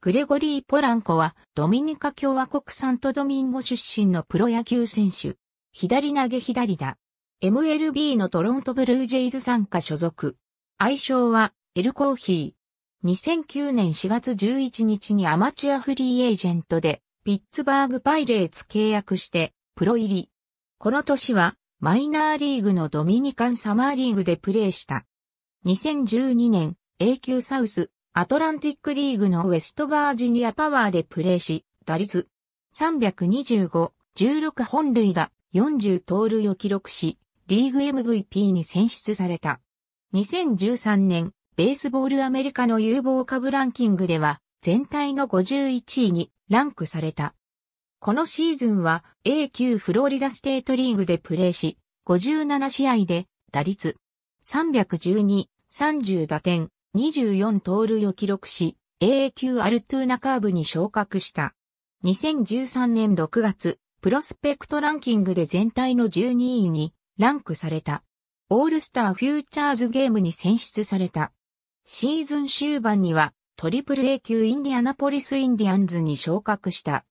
グレゴリー・ポランコはドミニカ共和国サントドミンゴ出身のプロ野球選手。左投げ左打。MLB のトロントブルージェイズ参加所属。愛称はエルコーヒー。2009年4月11日にアマチュアフリーエージェントでピッツバーグパイレーツ契約してプロ入り。この年はマイナーリーグのドミニカンサマーリーグでプレーした。2012年 A 級サウスアトランティックリーグのウェストバージニアパワーでプレーし、打率325、16本塁打、40盗塁を記録し、リーグ MVP に選出された。2013年、ベースボールアメリカの有望株ランキングでは、全体の51位にランクされた。このシーズンは A 級フロリダステートリーグでプレーし、57試合で打率312、30打点、24盗塁を記録し、AA 級アルトゥーナカーブに昇格した。2013年6月、プロスペクトランキングで全体の12位にランクされた。オールスターフューチャーズゲームに選出された。シーズン終盤にはトリプル A 級インディアナポリスインディアンズに昇格した。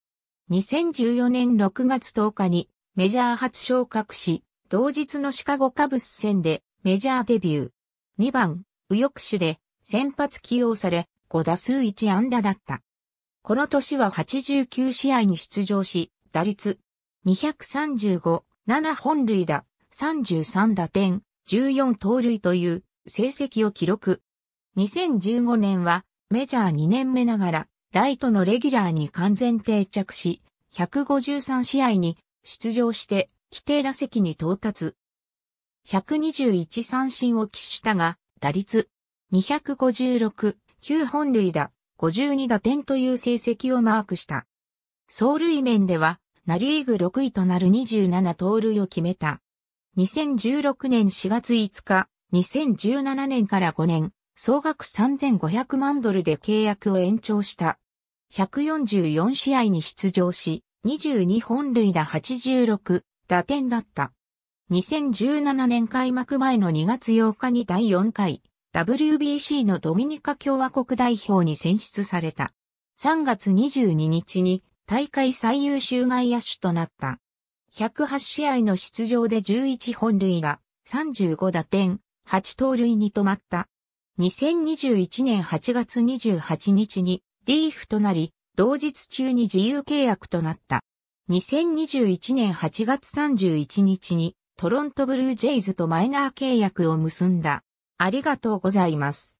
2014年6月10日にメジャー初昇格し、同日のシカゴカブス戦でメジャーデビュー。2番、右翼手で先発起用され、5打数1安打だった。この年は89試合に出場し、打率235、7本塁打、33打点、14盗塁という成績を記録。2015年はメジャー2年目ながら、ライトのレギュラーに完全定着し、153試合に出場して規定打席に到達。121三振を喫したが、打率256、9本塁打、52打点という成績をマークした。走塁面では、ナリーグ6位となる27盗塁を決めた。2016年4月5日、2017年から5年、総額3500万ドルで契約を延長した。144試合に出場し、22本塁打86、打点だった。2017年開幕前の2月8日に第4回、WBC のドミニカ共和国代表に選出された。3月22日に大会最優秀外野手となった。108試合の出場で11本塁が35打点、8盗塁に止まった。2021年8月28日にリーフとなり、同日中に自由契約となった。2021年8月31日にトロントブルージェイズとマイナー契約を結んだ。ありがとうございます。